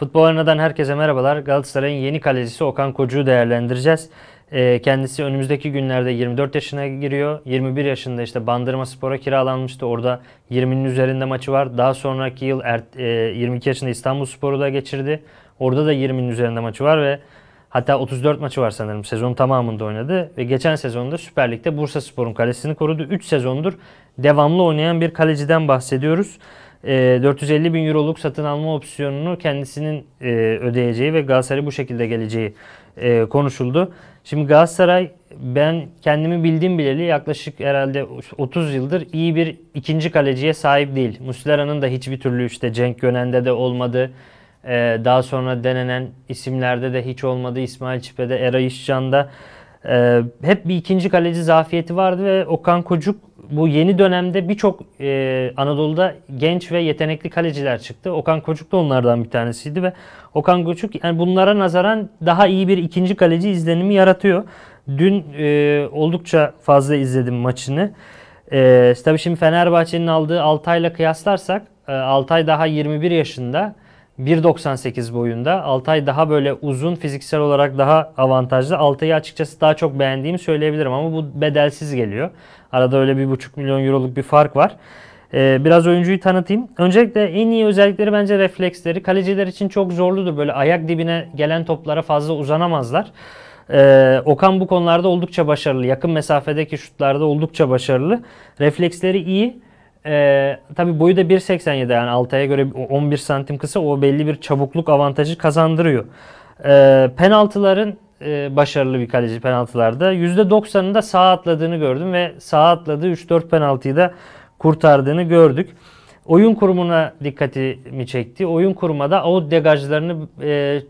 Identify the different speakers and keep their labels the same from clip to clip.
Speaker 1: Futbol Arena'dan herkese merhabalar. Galatasaray'ın yeni kalecisi Okan Kocu'yu değerlendireceğiz. Ee, kendisi önümüzdeki günlerde 24 yaşına giriyor. 21 yaşında işte Bandırma Spor'a kiralanmıştı. Orada 20'nin üzerinde maçı var. Daha sonraki yıl 22 e, yaşında İstanbul Spor'u da geçirdi. Orada da 20'nin üzerinde maçı var ve hatta 34 maçı var sanırım. Sezon tamamında oynadı ve geçen sezonda Süper Lig'de Bursa Spor'un kalesini korudu. 3 sezondur devamlı oynayan bir kaleciden bahsediyoruz e, ee, 450 bin euroluk satın alma opsiyonunu kendisinin e, ödeyeceği ve Galatasaray'a bu şekilde geleceği e, konuşuldu. Şimdi Galatasaray ben kendimi bildiğim bileli yaklaşık herhalde 30 yıldır iyi bir ikinci kaleciye sahip değil. Muslera'nın da hiçbir türlü işte Cenk Gönen'de de olmadı. E, daha sonra denenen isimlerde de hiç olmadı. İsmail Çipe'de, Eray İşcan'da. E, hep bir ikinci kaleci zafiyeti vardı ve Okan Kocuk bu yeni dönemde birçok e, Anadolu'da genç ve yetenekli kaleciler çıktı. Okan Koçuk da onlardan bir tanesiydi ve Okan Koçuk yani bunlara nazaran daha iyi bir ikinci kaleci izlenimi yaratıyor. Dün e, oldukça fazla izledim maçını. E, tabii şimdi Fenerbahçe'nin aldığı Altay'la kıyaslarsak e, Altay daha 21 yaşında. 1.98 boyunda. Altay daha böyle uzun fiziksel olarak daha avantajlı. Altay'ı açıkçası daha çok beğendiğimi söyleyebilirim ama bu bedelsiz geliyor. Arada öyle 1.5 milyon euroluk bir fark var. Ee, biraz oyuncuyu tanıtayım. Öncelikle en iyi özellikleri bence refleksleri. Kaleciler için çok zorludur. Böyle ayak dibine gelen toplara fazla uzanamazlar. Ee, Okan bu konularda oldukça başarılı. Yakın mesafedeki şutlarda oldukça başarılı. Refleksleri iyi e, tabii boyu da 1.87 yani Altay'a göre 11 santim kısa o belli bir çabukluk avantajı kazandırıyor. E, penaltıların e, başarılı bir kaleci penaltılarda. %90'ını da sağa atladığını gördüm ve sağa atladığı 3-4 penaltıyı da kurtardığını gördük. Oyun kurumuna dikkatimi çekti. Oyun kurumada o degajlarını e,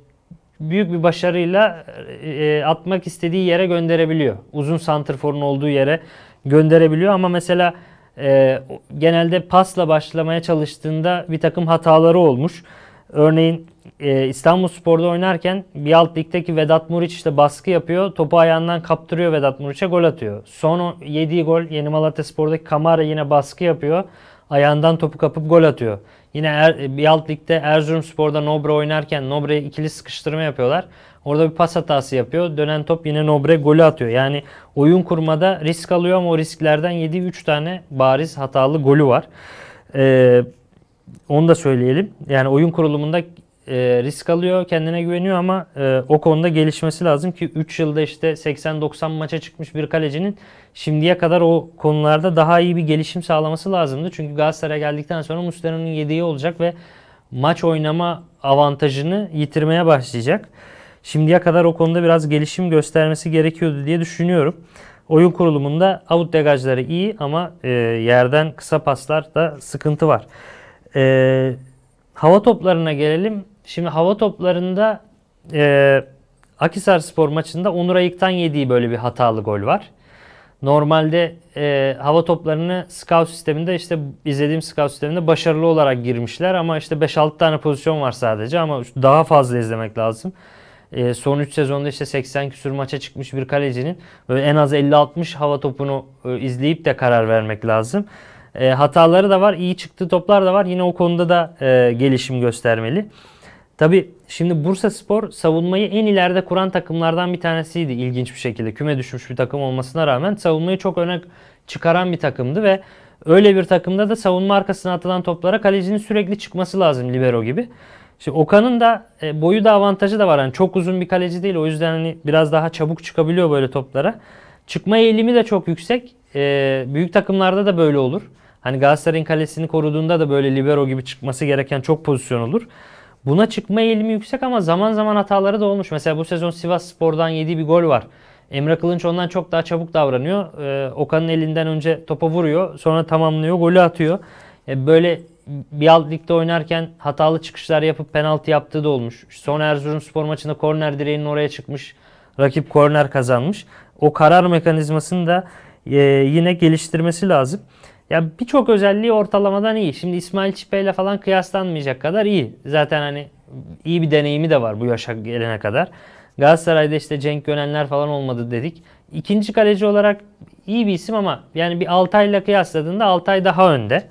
Speaker 1: büyük bir başarıyla e, atmak istediği yere gönderebiliyor. Uzun santrforun olduğu yere gönderebiliyor ama mesela e, genelde pasla başlamaya çalıştığında bir takım hataları olmuş. Örneğin e, İstanbul Spor'da oynarken bir alt ligdeki Vedat Muriç işte baskı yapıyor. Topu ayağından kaptırıyor Vedat Muriç'e gol atıyor. Son yediği gol Yeni Malatya Spor'daki Kamara yine baskı yapıyor. Ayağından topu kapıp gol atıyor. Yine er, bir alt ligde Erzurumspor'da Nobre oynarken Nobre ikili sıkıştırma yapıyorlar. Orada bir pas hatası yapıyor. Dönen top yine Nobre golü atıyor. Yani oyun kurmada risk alıyor ama o risklerden yediği 3 tane bariz hatalı golü var. Ee, onu da söyleyelim. Yani oyun kurulumunda e, risk alıyor, kendine güveniyor ama e, o konuda gelişmesi lazım ki 3 yılda işte 80-90 maça çıkmış bir kalecinin şimdiye kadar o konularda daha iyi bir gelişim sağlaması lazımdı. Çünkü Galatasaray'a geldikten sonra Muslera'nın yediği olacak ve maç oynama avantajını yitirmeye başlayacak. Şimdiye kadar o konuda biraz gelişim göstermesi gerekiyordu diye düşünüyorum. Oyun kurulumunda avut degajları iyi ama e, yerden kısa paslar da sıkıntı var. E, hava toplarına gelelim. Şimdi hava toplarında e, Akisar Spor maçında Onur Ayık'tan yediği böyle bir hatalı gol var. Normalde e, hava toplarını scout sisteminde işte izlediğim scout sisteminde başarılı olarak girmişler ama işte 5-6 tane pozisyon var sadece ama daha fazla izlemek lazım. E, son 3 sezonda işte 80 küsür maça çıkmış bir kalecinin böyle en az 50-60 hava topunu e, izleyip de karar vermek lazım. E, hataları da var, iyi çıktı toplar da var. Yine o konuda da e, gelişim göstermeli. Tabi şimdi Bursa Spor savunmayı en ileride kuran takımlardan bir tanesiydi ilginç bir şekilde. Küme düşmüş bir takım olmasına rağmen savunmayı çok öne çıkaran bir takımdı ve öyle bir takımda da savunma arkasına atılan toplara kalecinin sürekli çıkması lazım libero gibi. Şimdi Okan'ın da e, boyu da avantajı da var. Yani çok uzun bir kaleci değil. O yüzden hani biraz daha çabuk çıkabiliyor böyle toplara. Çıkma eğilimi de çok yüksek. E, büyük takımlarda da böyle olur. Hani Galatasaray'ın kalesini koruduğunda da böyle libero gibi çıkması gereken çok pozisyon olur. Buna çıkma eğilimi yüksek ama zaman zaman hataları da olmuş. Mesela bu sezon Sivas Spor'dan yediği bir gol var. Emre Kılınç ondan çok daha çabuk davranıyor. Ee, Okan'ın elinden önce topa vuruyor. Sonra tamamlıyor. Golü atıyor. Ee, böyle bir alt ligde oynarken hatalı çıkışlar yapıp penaltı yaptığı da olmuş. Son Erzurum spor maçında korner direğinin oraya çıkmış. Rakip korner kazanmış. O karar mekanizmasını da e, yine geliştirmesi lazım. Ya birçok özelliği ortalamadan iyi. Şimdi İsmail Çipe falan kıyaslanmayacak kadar iyi. Zaten hani iyi bir deneyimi de var bu yaşa gelene kadar. Galatasaray'da işte Cenk Gönenler falan olmadı dedik. İkinci kaleci olarak iyi bir isim ama yani bir Altay'la kıyasladığında Altay daha önde.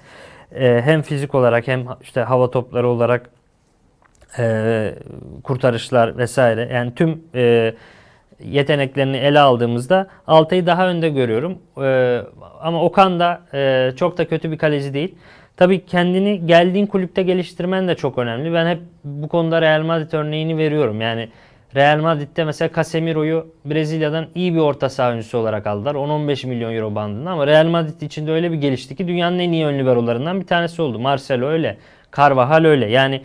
Speaker 1: Ee, hem fizik olarak hem işte hava topları olarak e, kurtarışlar vesaire. Yani tüm e, yeteneklerini ele aldığımızda Altay'ı daha önde görüyorum. Ee, ama Okan da e, çok da kötü bir kaleci değil. Tabii kendini geldiğin kulüpte geliştirmen de çok önemli. Ben hep bu konuda Real Madrid örneğini veriyorum. Yani Real Madrid'de mesela Casemiro'yu Brezilya'dan iyi bir orta saha oyuncusu olarak aldılar. 10-15 milyon euro bandında ama Real Madrid içinde öyle bir gelişti ki dünyanın en iyi ön liberolarından bir tanesi oldu. Marcelo öyle, Carvajal öyle. Yani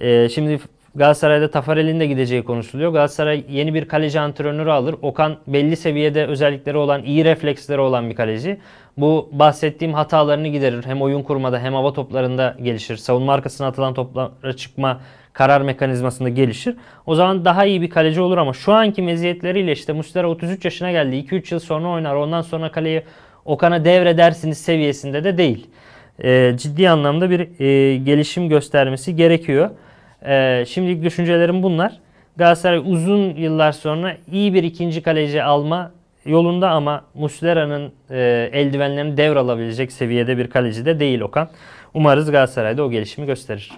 Speaker 1: e, şimdi Galatasaray'da Tafarel'in de gideceği konuşuluyor. Galatasaray yeni bir kaleci antrenörü alır. Okan belli seviyede özellikleri olan, iyi refleksleri olan bir kaleci. Bu bahsettiğim hatalarını giderir. Hem oyun kurmada hem hava toplarında gelişir. Savunma arkasına atılan toplara çıkma karar mekanizmasında gelişir. O zaman daha iyi bir kaleci olur ama şu anki meziyetleriyle işte Muslera 33 yaşına geldi. 2-3 yıl sonra oynar. Ondan sonra kaleyi Okan'a devredersiniz seviyesinde de değil. E, ciddi anlamda bir e, gelişim göstermesi gerekiyor. E, şimdilik düşüncelerim bunlar. Galatasaray uzun yıllar sonra iyi bir ikinci kaleci alma yolunda ama Muslera'nın e, eldivenlerini devralabilecek seviyede bir kaleci de değil Okan. Umarız Galatasaray'da o gelişimi gösterir.